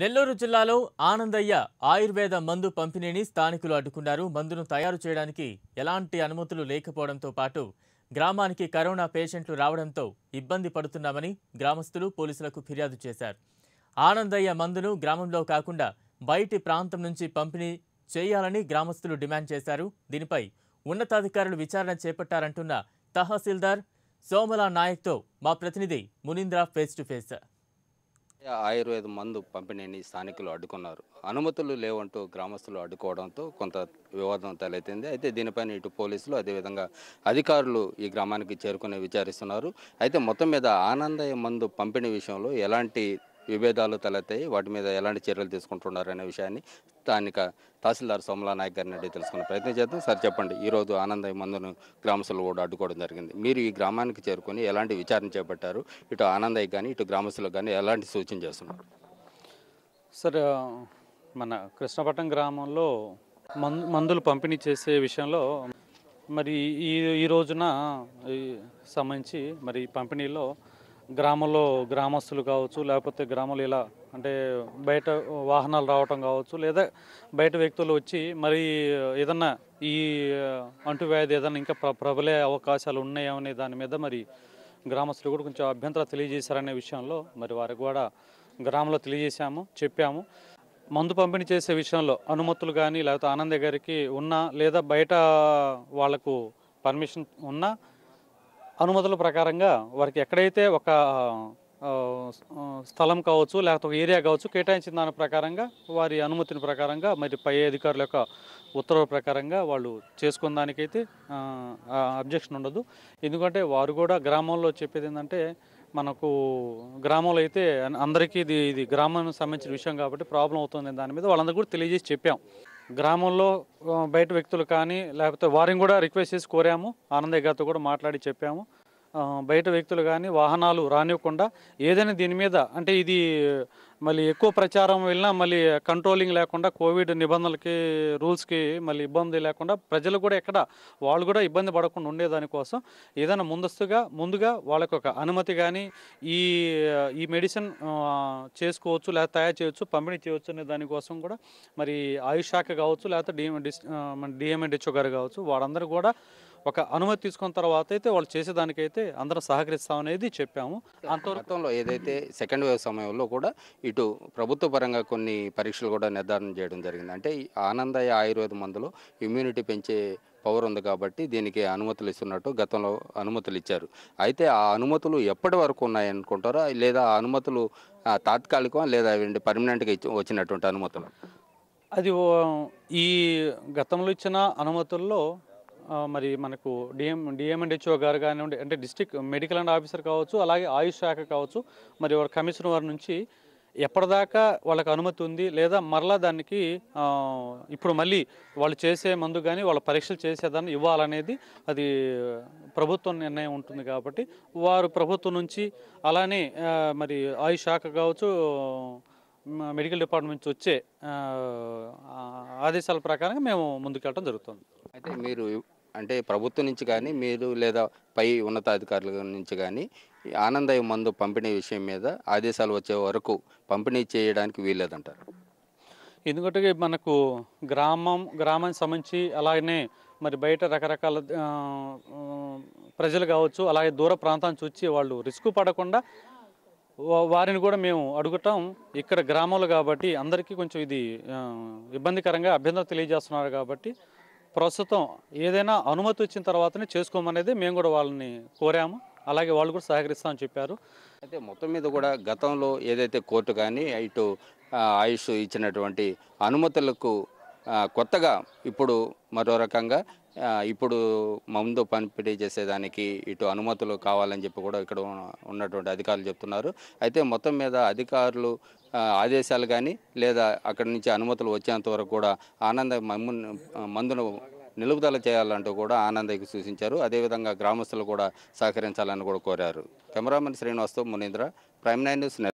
నెల్లూరు జిల్లాలో ఆనందయ్య ఆయుర్వేద మందు పంపిణీని స్థానికులు అడ్డుకున్నారు మందును తయారు చేయడానికి ఎలాంటి అనుమతులు లేకపోవడంతో పాటు గ్రామానికి కరోనా పేషెంట్లు రావడంతో ఇబ్బంది పడుతున్నామని గ్రామస్తులు పోలీసులకు ఫిర్యాదు చేశారు ఆనందయ్య మందును గ్రామంలో కాకుండా బయటి ప్రాంతం నుంచి పంపిణీ చేయాలని గ్రామస్తులు డిమాండ్ చేశారు దీనిపై ఉన్నతాధికారులు విచారణ చేపట్టారంటున్న తహసీల్దార్ సోమలా నాయక్తో మా ప్రతినిధి మునీంద్ర ఫేస్ టు ఫేస్ ఆయుర్వేద మందు పంపిణీని స్థానికులు అడ్డుకున్నారు అనుమతులు లేవంటూ గ్రామస్తులు అడ్డుకోవడంతో కొంత వివాదం తలెత్తింది అయితే దీనిపైన ఇటు పోలీసులు అదేవిధంగా అధికారులు ఈ గ్రామానికి చేరుకుని విచారిస్తున్నారు అయితే మొత్తం మీద ఆనందయ మందు పంపిణీ విషయంలో ఎలాంటి విభేదాలు తలెత్తాయి వాటి మీద ఎలాంటి చర్యలు తీసుకుంటున్నారు అనే విషయాన్ని స్థానిక తహసీల్దార్ సోమలా నాయక్ గారిని అడిగి తెలుసుకునే ప్రయత్నం చేద్దాం సార్ చెప్పండి ఈరోజు ఆనంద మందును గ్రామస్తులు కూడా అడ్డుకోవడం జరిగింది మీరు ఈ గ్రామానికి చేరుకొని ఎలాంటి విచారణ చేపట్టారు ఇటు ఆనందయ్య కానీ ఇటు గ్రామస్తులకు కానీ ఎలాంటి సూచన చేస్తున్నారు సార్ మన కృష్ణపట్నం గ్రామంలో మందులు పంపిణీ చేసే విషయంలో మరి ఈ ఈ రోజున సంబంధించి మరి పంపిణీలో గ్రామంలో గ్రామస్తులు కావచ్చు లేకపోతే గ్రామంలో ఇలా అంటే బయట వాహనాలు రావటం కావచ్చు లేదా బయట వ్యక్తులు వచ్చి మరి ఏదన్నా ఈ అంటువ్యాధి ఏదన్నా ఇంకా ప్రబలే అవకాశాలు ఉన్నాయనే దాని మీద మరి గ్రామస్తులు కూడా కొంచెం అభ్యంతరం తెలియజేశారనే విషయంలో మరి వారికి కూడా గ్రామంలో తెలియజేశాము చెప్పాము మందు పంపిణీ చేసే విషయంలో అనుమతులు కానీ లేకపోతే ఆనంద్ గారికి ఉన్నా లేదా బయట వాళ్లకు పర్మిషన్ ఉన్నా అనుమతుల ప్రకారంగా వారికి ఎక్కడైతే ఒక స్థలం కావచ్చు లేకపోతే ఒక ఏరియా కావచ్చు కేటాయించిన దాని ప్రకారంగా వారి అనుమతిని ప్రకారంగా మరి పై అధికారుల యొక్క ఉత్తర్వుల ప్రకారంగా వాళ్ళు చేసుకున్న దానికైతే అబ్జెక్షన్ ఉండదు ఎందుకంటే వారు కూడా గ్రామంలో చెప్పేది ఏంటంటే మనకు గ్రామంలో అయితే అందరికీ ఇది ఇది గ్రామానికి సంబంధించిన విషయం కాబట్టి ప్రాబ్లం అవుతుంది దాని మీద వాళ్ళందరూ కూడా తెలియజేసి చెప్పాం గ్రామంలో బయట వ్యక్తులు కానీ లేకపోతే వారిని కూడా రిక్వెస్ట్ చేసి కోరాము ఆనందయ్య గారితో కూడా మాట్లాడి చెప్పాము బయట వ్యక్తులు కానీ వాహనాలు రానివ్వకుండా ఏదైనా దీని మీద అంటే ఇది మళ్ళీ ఎక్కువ ప్రచారం వెళ్ళినా మళ్ళీ కంట్రోలింగ్ లేకుండా కోవిడ్ నిబంధనలకి రూల్స్కి మళ్ళీ ఇబ్బంది లేకుండా ప్రజలు కూడా ఎక్కడ వాళ్ళు కూడా ఇబ్బంది పడకుండా ఉండేదానికోసం ఏదైనా ముందస్తుగా ముందుగా వాళ్ళకి ఒక అనుమతి కానీ ఈ ఈ మెడిసిన్ చేసుకోవచ్చు లేకపోతే తయారు చేయవచ్చు పంపిణీ చేయవచ్చు అనే దానికోసం కూడా మరి ఆయుష్ శాఖ కావచ్చు లేకపోతే డిఎం డిఎంఎండిహెచ్ఓ గారు కావచ్చు వాళ్ళందరూ కూడా ఒక అనుమతి తీసుకున్న తర్వాత అయితే వాళ్ళు చేసేదానికైతే అందరం సహకరిస్తామనేది చెప్పాము అంతవరకులో ఏదైతే సెకండ్ వేవ్ సమయంలో కూడా ఇటు ప్రభుత్వ పరంగా కొన్ని పరీక్షలు కూడా నిర్ధారణ చేయడం జరిగింది అంటే ఆనందయ ఆయుర్వేద మందులో ఇమ్యూనిటీ పెంచే పవర్ ఉంది కాబట్టి దీనికి అనుమతులు ఇస్తున్నట్టు గతంలో అనుమతులు ఇచ్చారు అయితే ఆ అనుమతులు ఎప్పటి వరకు ఉన్నాయనుకుంటారా లేదా ఆ అనుమతులు తాత్కాలికం లేదా పర్మనెంట్గా ఇచ్చి వచ్చినటువంటి అనుమతులు అది ఈ గతంలో ఇచ్చిన అనుమతుల్లో మరి మనకు డిఎం డిఎంఎండ్హెచ్ఓ గారు కానివ్వండి అంటే డిస్టిక్ మెడికల్ అండ్ ఆఫీసర్ కావచ్చు అలాగే ఆయుష్ శాఖ కావచ్చు మరి వారి కమిషన్ వారి నుంచి ఎప్పటిదాకా వాళ్ళకి అనుమతి ఉంది లేదా మరలా దానికి ఇప్పుడు మళ్ళీ వాళ్ళు చేసే మందు కానీ వాళ్ళ పరీక్షలు చేసేదాన్ని ఇవ్వాలనేది అది ప్రభుత్వం నిర్ణయం ఉంటుంది కాబట్టి వారు ప్రభుత్వం నుంచి అలానే మరి ఆయుష్ శాఖ కావచ్చు మెడికల్ డిపార్ట్మెంట్ నుంచి వచ్చే ఆదేశాల ప్రకారంగా మేము ముందుకెళ్ళడం జరుగుతుంది అయితే మీరు అంటే ప్రభుత్వం నుంచి కానీ మీరు లేదా పై ఉన్నతాధికారుల నుంచి కానీ ఆనందయ్య మందు పంపిణీ విషయం మీద ఆదేశాలు వచ్చే వరకు పంపిణీ చేయడానికి వీల్లేదంటారు ఎందుకంటే మనకు గ్రామం గ్రామానికి సంబంధించి అలాగనే మరి బయట రకరకాల ప్రజలు కావచ్చు అలాగే దూర ప్రాంతాన్ని చూచి వాళ్ళు రిస్క్ పడకుండా వారిని కూడా మేము అడుగుతాం ఇక్కడ గ్రామాలు కాబట్టి అందరికీ కొంచెం ఇది ఇబ్బందికరంగా అభ్యంతరం తెలియజేస్తున్నారు కాబట్టి ప్రస్తుతం ఏదైనా అనుమతి వచ్చిన తర్వాతనే చేసుకోమనేది మేము కూడా వాళ్ళని కోరాము అలాగే వాళ్ళు కూడా సహకరిస్తామని చెప్పారు అయితే మొత్తం మీద కూడా గతంలో ఏదైతే కోర్టు కానీ ఇటు ఆయుష్ ఇచ్చినటువంటి అనుమతులకు కొత్తగా ఇప్పుడు మరో రకంగా ఇప్పుడు మందు పంపిణీ చేసేదానికి ఇటు అనుమతులు కావాలని చెప్పి కూడా ఇక్కడ ఉన్నటువంటి అధికారులు చెప్తున్నారు అయితే మొత్తం మీద అధికారులు ఆదేశాలు కానీ లేదా అక్కడి నుంచి అనుమతులు వచ్చేంత వరకు కూడా ఆనంద మందును నిలుపుదల చేయాలంటూ కూడా ఆనందకి సూచించారు అదేవిధంగా గ్రామస్తులు కూడా సహకరించాలని కూడా కోరారు కెమెరామెన్ శ్రీనివాస్తో మునీంద్ర ప్రైమ్ నైన్ న్యూస్